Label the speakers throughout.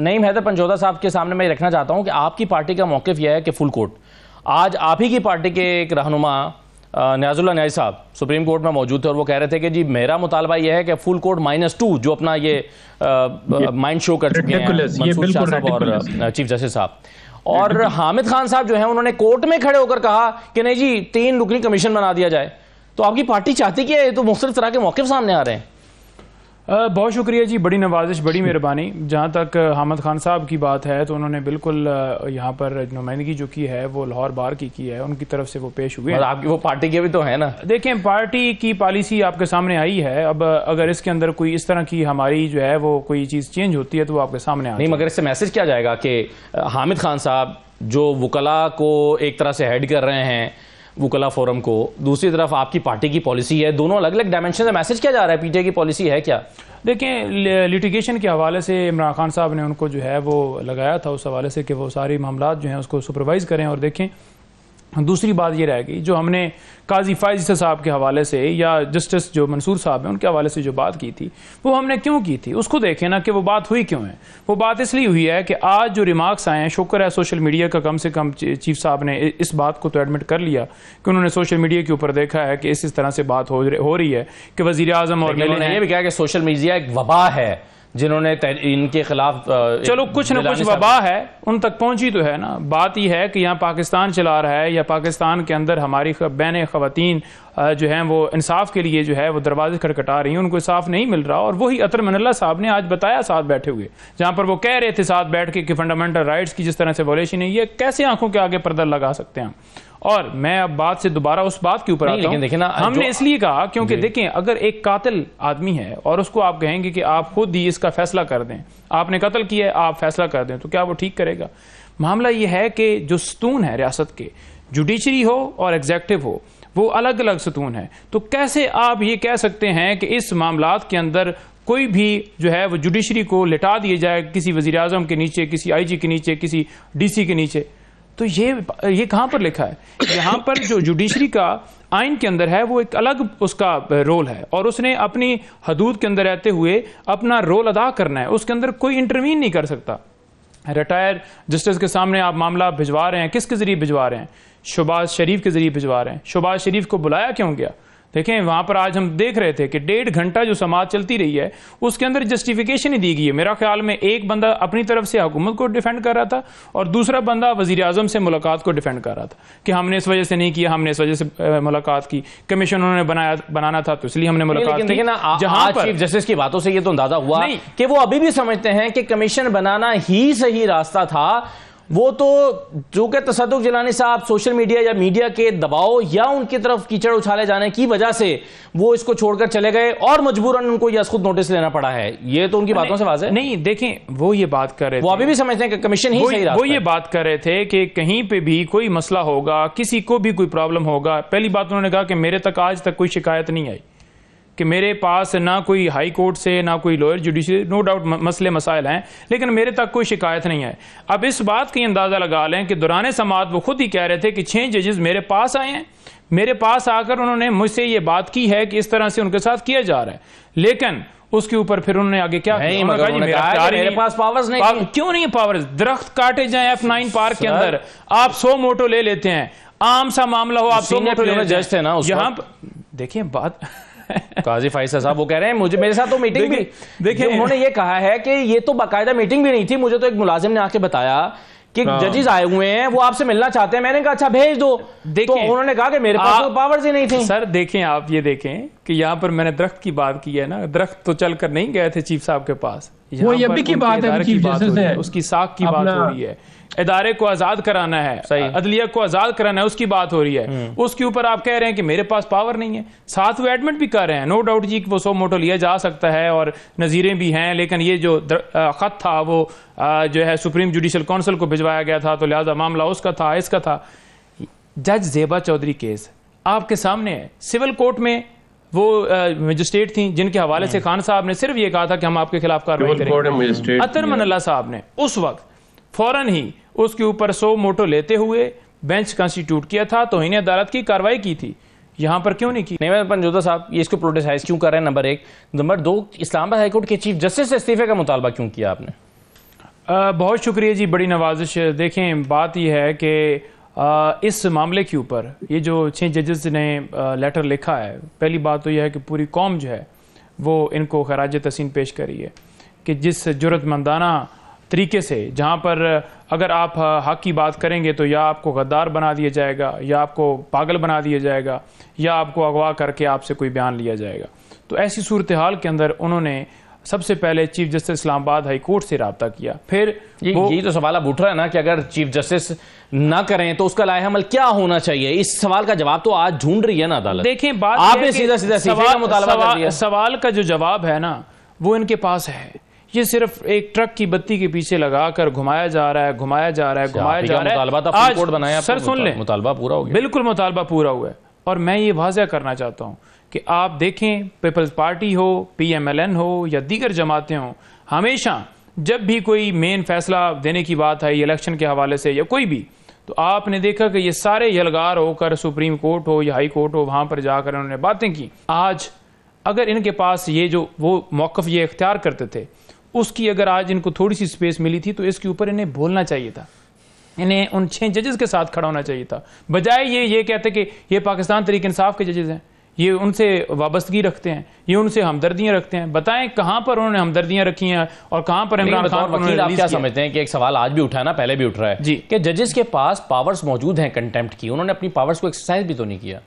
Speaker 1: नईम हैदर पंजोदा साहब के सामने मैं रखना चाहता हूँ कि आपकी पार्टी का मौकफ़ यह है कि फुल कोर्ट आज आप ही की पार्टी के एक रहनुमा न्याजुल्ला न्याज साहब सुप्रीम कोर्ट में मौजूद थे और वो कह रहे थे कि जी मेरा मुतालबा यह है कि फुल कोर्ट माइनस टू जो अपना ये, माइंड शो कर चुके हैं शाह साहब और चीफ जस्टिस साहब और हामिद खान साहब जो है उन्होंने कोर्ट में खड़े होकर कहा कि नहीं जी तीन रुकनी कमीशन बना दिया जाए तो आपकी पार्टी चाहती क्या है तो मुख्तलिफ तरह के
Speaker 2: मौके सामने आ रहे हैं बहुत शुक्रिया जी बड़ी नवाजिश बड़ी मेहरबानी जहाँ तक हामद खान साहब की बात है तो उन्होंने बिल्कुल यहाँ पर नुमाइंदगी जो की है वो लाहौर बार की की है उनकी तरफ से वो पेश हुए हैं मतलब आपकी वो पार्टी के भी तो है ना देखें पार्टी की पॉलिसी आपके सामने आई है अब अगर इसके अंदर कोई इस तरह की हमारी जो है वो कोई चीज़ चेंज होती है तो वो आपके सामने आई मगर
Speaker 1: इससे मैसेज किया जाएगा कि हामिद खान साहब जो वकला को एक तरह से हेड कर रहे हैं वोकला फोरम को दूसरी तरफ आपकी पार्टी की पॉलिसी है दोनों अलग अलग डायमेंशन से मैसेज
Speaker 2: किया जा रहा है पीटीए की पॉलिसी है क्या देखें लिटिगेशन के हवाले से इमरान खान साहब ने उनको जो है वो लगाया था उस हवाले से कि वो सारी मामला जो है उसको सुपरवाइज़ करें और देखें दूसरी बात यह रह गई जो हमने काजी फाइज साहब के हवाले से या जस्टिस जो मंसूर साहब हैं उनके हवाले से जो बात की थी वो हमने क्यों की थी उसको देखें ना कि वो बात हुई क्यों है वो बात इसलिए हुई है कि आज जो रिमार्क्स आए हैं शुक्र है सोशल मीडिया का कम से कम चीफ साहब ने इस बात को तो एडमिट कर लिया कि उन्होंने सोशल मीडिया के ऊपर देखा है कि इस इस तरह से बात हो रही है कि वजी अजम और ये भी कहा कि सोशल मीडिया एक वबा है जिन्होंने इनके खिलाफ चलो कुछ ना कुछ वबा है उन तक पहुंची तो है ना बात यह है कि यहाँ पाकिस्तान चला रहा है या पाकिस्तान के अंदर हमारी बहन खातन जो है वो इंसाफ के लिए जो है वो दरवाजे खटखटा रही हैं उनको इंसाफ नहीं मिल रहा और वही अतर मनल्ला साहब ने आज बताया साथ बैठे हुए जहां पर वो कह रहे थे साथ बैठ के कि फंडामेंटल राइट्स की जिस तरह से वॉलेशन है ये कैसे आंखों के आगे पर्दा लगा सकते हैं और मैं अब बात से दोबारा उस बात के ऊपर आता हूं देखिए ना हमने इसलिए कहा क्योंकि देखें अगर एक कातिल आदमी है और उसको आप कहेंगे कि आप खुद ही इसका फैसला कर दें आपने कत्ल किया है आप फैसला कर दें तो क्या वो ठीक करेगा मामला यह है कि जो सतून है रियासत के जुडिशरी हो और एग्जेक्टिव हो वो अलग अलग सतून है तो कैसे आप ये कह सकते हैं कि इस मामला के अंदर कोई भी जो है वो जुडिशरी को लिटा दिया जाए किसी वजीर के नीचे किसी आई जी के नीचे किसी डी सी के नीचे तो ये ये कहां पर लिखा है यहां पर जो जुडिशरी का आइन के अंदर है वो एक अलग उसका रोल है और उसने अपनी हदूद के अंदर रहते हुए अपना रोल अदा करना है उसके अंदर कोई इंटरवीन नहीं कर सकता रिटायर जस्टिस के सामने आप मामला भिजवा रहे हैं किसके ज़रिए भिजवा रहे हैं शोबाज शरीफ के ज़रिए भिजवा रहे हैं शोबाज शरीफ को बुलाया क्यों गया देखें वहां पर आज हम देख रहे थे कि डेढ़ घंटा जो समाज चलती रही है उसके अंदर जस्टिफिकेशन ही दी गई है मेरा ख्याल में एक बंदा अपनी तरफ से हुकूमत को डिफेंड कर रहा था और दूसरा बंदा वजी अजम से मुलाकात को डिफेंड कर रहा था कि हमने इस वजह से नहीं किया हमने इस वजह से मुलाकात की कमीशन उन्होंने बनाया बनाना था तो इसलिए हमने मुलाकात की जहां पर जस्टिस की बातों से यह तो अंदाजा हुआ
Speaker 1: कि वो अभी भी समझते हैं कि कमीशन बनाना ही सही रास्ता था वो तो जो कि तसद जलानी साहब सोशल मीडिया या मीडिया के दबाव या उनकी तरफ कीचड़ उछाले जाने की वजह से वो इसको छोड़कर चले गए और मजबूरन उनको यस खुद नोटिस लेना पड़ा है ये तो उनकी बातों से वाज है नहीं देखें वो ये बात कर रहे वो अभी भी समझते हैं कि कमीशन ही वो, सही वो
Speaker 2: ये बात कर रहे थे कि कहीं पर भी कोई मसला होगा किसी को भी कोई प्रॉब्लम होगा पहली बात उन्होंने कहा कि मेरे तक आज तक कोई शिकायत नहीं आई कि मेरे पास ना कोई हाई कोर्ट से ना कोई लोअर जुडिशरी नो डाउट मसले मसाइल हैं लेकिन मेरे तक कोई शिकायत नहीं है अब इस बात का अंदाज़ा लगा लें कि दौरान समात वो खुद ही कह रहे थे कि छः जजेज़ मेरे पास आए हैं मेरे पास आकर उन्होंने मुझसे ये बात की है कि इस तरह से उनके साथ किया जा रहा है लेकिन उसके ऊपर फिर उन्होंने आगे क्या नहीं, मेरे पास पावर्स नहीं पावर, क्यों नहीं पावर्स दरख्त काटे जाए एफ नाइन पार्क के अंदर आप सो मोटो ले लेते हैं आम सा मामला हो आप सो मोटो जज थे ना यहाँ देखिए बात काजी
Speaker 1: फाइसा साहब वो कह रहे हैं मुझे मेरे साथ तो मीटिंग भी देखिए उन्होंने ये कहा है कि ये तो बाकायदा मीटिंग भी नहीं थी मुझे तो एक मुलाजिम ने आके बताया कि जजेस हाँ। आए हुए हैं वो आपसे मिलना चाहते हैं मैंने कहा अच्छा भेज दो
Speaker 2: तो उन्होंने कहा कि मेरे पास तो पावर्स ही नहीं थे सर देखें आप ये देखें कि यहाँ पर मैंने दरख्त की बात की है ना दरख्त तो चल कर नहीं गए थे चीफ साहब के पास वो ये भी की बात है उसकी साख की बात हो रही है इदारे को आजाद कराना है अदलिया को आजाद कराना है उसकी बात हो रही है हम्म। उसके ऊपर आप कह रहे हैं कि मेरे पास पावर नहीं है साथ वो एडमिट भी कर रहे हैं नो डाउट जी वो सो मोटो लिया जा सकता है और नज़ीरें भी हैं लेकिन ये जो ख़त था वो जो है सुप्रीम जुडिशल काउंसिल को भिजवाया गया था तो लिहाजा मामला उसका था इसका था जज जेबा चौधरी केस आपके सामने है सिविल कोर्ट में वो मजिस्ट्रेट थी जिनके हवाले से हम्म। खान साहब ने सिर्फ ये कहा था कि हम आपके खिलाफ कार्रवाई करेंगे अतर मल्ला साहब ने उस वक्त फौरन ही उसके ऊपर सो मोटो लेते हुए बेंच कॉन्स्टिट्यूट किया था तो इन्हें अदालत की कार्रवाई की थी यहाँ पर क्यों नहीं की नहीं पंजोदा साहब ये इसको प्रोटेसाइज क्यों कर रहे हैं
Speaker 1: नंबर एक नंबर दो इस्लामाबाद हाईकोर्ट के चीफ जस्टिस से इस्तीफे का मुतालबा क्यों किया आपने
Speaker 2: आ, बहुत शुक्रिया जी बड़ी नवाजिश देखें बात यह है कि इस मामले के ऊपर ये जो छः जजेस ने आ, लेटर लिखा है पहली बात तो यह है कि पूरी कौम जो है वो इनको खराज तसीन पेश करी है कि जिस जरूरतमंदाना तरीके से जहाँ पर अगर आप हक की बात करेंगे तो या आपको गद्दार बना दिया जाएगा या आपको पागल बना दिया जाएगा या आपको अगवा करके आपसे कोई बयान लिया जाएगा तो ऐसी सूरत हाल के अंदर उन्होंने सबसे पहले chief justice Islamabad high court से रबता किया फिर ये, वो... यही तो सवाल अब उठ रहा है ना कि अगर चीफ जस्टिस ना करें तो उसका लाए अमल क्या होना
Speaker 1: चाहिए इस सवाल का जवाब तो आज ढूंढ रही है ना अदालत देखें
Speaker 2: बात आपने सीधा सीधा सवाल का जो जवाब है ना वो इनके पास है ये सिर्फ एक ट्रक की बत्ती के पीछे लगाकर घुमाया जा रहा है घुमाया जा रहा है अच्छा, घुमाया जा रहा है तो आज बनाया सर सुन लें
Speaker 1: मुतालबा पूरा हो
Speaker 2: गया बिल्कुल मुतालबा पूरा हुआ है और मैं ये वाजह करना चाहता हूँ कि आप देखें पीपल्स पार्टी हो पीएमएलएन हो या दीगर जमातें हों हमेशा जब भी कोई मेन फैसला देने की बात आई इलेक्शन के हवाले से या कोई भी तो आपने देखा कि ये सारे यलगार होकर सुप्रीम कोर्ट हो या हाई कोर्ट हो वहाँ पर जाकर उन्होंने बातें की आज अगर इनके पास ये जो वो मौकफ ये इख्तियार करते थे उसकी अगर आज इनको थोड़ी सी स्पेस मिली थी तो इसके ऊपर इन्हें बोलना चाहिए था इन्हें उन छह जजेस के साथ खड़ा होना चाहिए था बजाय ये ये कहते कि ये पाकिस्तान तरीक इंसाफ के जजेस हैं ये उनसे वाबस्तगी रखते हैं ये उनसे हमदर्दियां रखते हैं बताएं कहां पर उन्होंने हमदर्दियां रखी हैं और कहां पर इमरान खान आप क्या समझते
Speaker 1: हैं कि एक सवाल आज भी उठा ना पहले भी उठ रहा है जी कि जजेस के पास पावर्स मौजूद हैं कंटेम्प्ट की उन्होंने अपनी
Speaker 2: पावर्स को एक्सरसाइज भी तो नहीं किया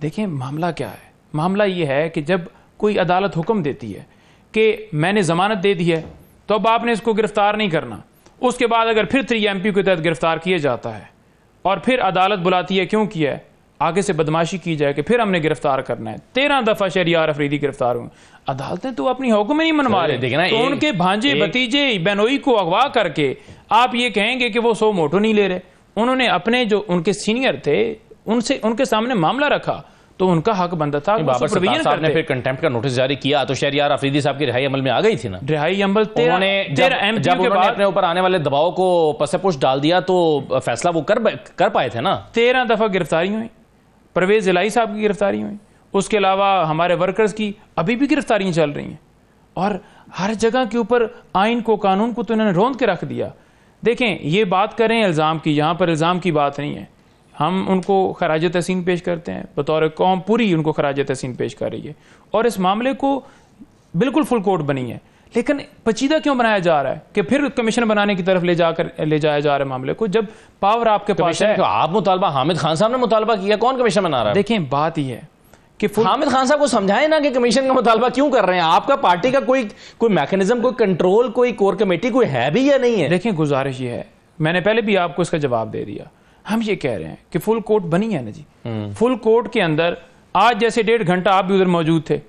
Speaker 2: देखिए मामला क्या है मामला ये है कि जब कोई अदालत हुक्म देती है कि मैंने ज़मानत दे दी है तो अब आपने इसको गिरफ्तार नहीं करना उसके बाद अगर फिर थ्री एम पी के तहत गिरफ्तार किया जाता है और फिर अदालत बुलाती है क्यों किया है आगे से बदमाशी की जाए कि फिर हमने गिरफ्तार करना है तेरह दफा शहरियार अफरीदी गिरफ्तार हुए अदालतें तो अपनी हुक्म में नहीं मनवा रहे देखना तो उनके भांजे भतीजे बेनोई को अगवा करके आप ये कहेंगे कि वो सो मोटो नहीं ले रहे उन्होंने अपने जो उनके सीनियर थे उनसे उनके सामने मामला रखा तो उनका हक बनता था बाबर साहब ने फिर कंटेम्प्ट का नोटिस
Speaker 1: जारी किया तो शहर यार अफरीदी साहब की रिहाई अमल में आ गई थी ना
Speaker 2: रिहाई अमल जब, उन्होंने अपने
Speaker 1: ऊपर आने वाले दबाव को पसपुश डाल दिया तो फैसला वो कर पाए थे ना तेरह दफ़ा
Speaker 2: गिरफ्तारी हुई परवेज इलाई साहब की गिरफ्तारी हुई उसके अलावा हमारे वर्कर्स की अभी भी गिरफ्तारियां चल रही हैं और हर जगह के ऊपर आइन को कानून को तो इन्होंने रोंद के रख दिया देखें ये बात करें इल्ज़ाम की यहाँ पर इल्ज़ाम की बात नहीं है हम उनको खराज तहसीन पेश करते हैं बतौर कौम पूरी उनको खराज तहसीन पेश कर रही है और इस मामले को बिल्कुल फुल कोर्ट बनी है लेकिन पचीदा क्यों बनाया जा रहा है कि फिर कमीशन बनाने की तरफ ले जाकर ले जाया जा रहा है मामले को जब पावर आपके पास है तो आप मुतालबा हामिद खान साहब ने मुतालबा किया कौन कमीशन बना रहा है देखें बात यह है कि हामिद खान साहब
Speaker 1: को समझाए ना कि कमीशन का मुतालबा क्यों कर रहे हैं आपका पार्टी का कोई कोई मैकेनिज्म कोई कंट्रोल कोई कोर कमेटी कोई है भी या नहीं
Speaker 2: है देखें गुजारिश ये है मैंने पहले भी आपको इसका जवाब दे दिया हम ये कह रहे हैं कि फुल कोर्ट बनी है ना जी फुल हम्म। कोर्ट के अंदर आज जैसे डेढ़ घंटा आप भी उधर मौजूद थे